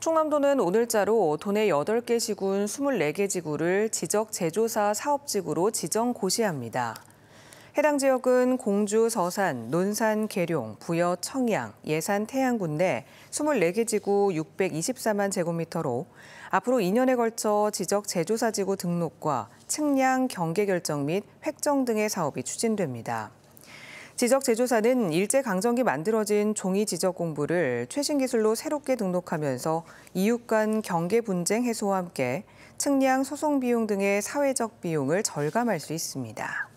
충남도는 오늘자로 도내 8개 시군 24개 지구를 지적 제조사 사업지구로 지정 고시합니다. 해당 지역은 공주, 서산, 논산, 계룡, 부여, 청양, 예산, 태양군데 24개 지구 624만 제곱미터로 앞으로 2년에 걸쳐 지적 제조사 지구 등록과 측량, 경계 결정 및 획정 등의 사업이 추진됩니다. 지적 제조사는 일제 강점기 만들어진 종이 지적 공부를 최신 기술로 새롭게 등록하면서 이웃 간 경계 분쟁 해소와 함께 측량 소송 비용 등의 사회적 비용을 절감할 수 있습니다.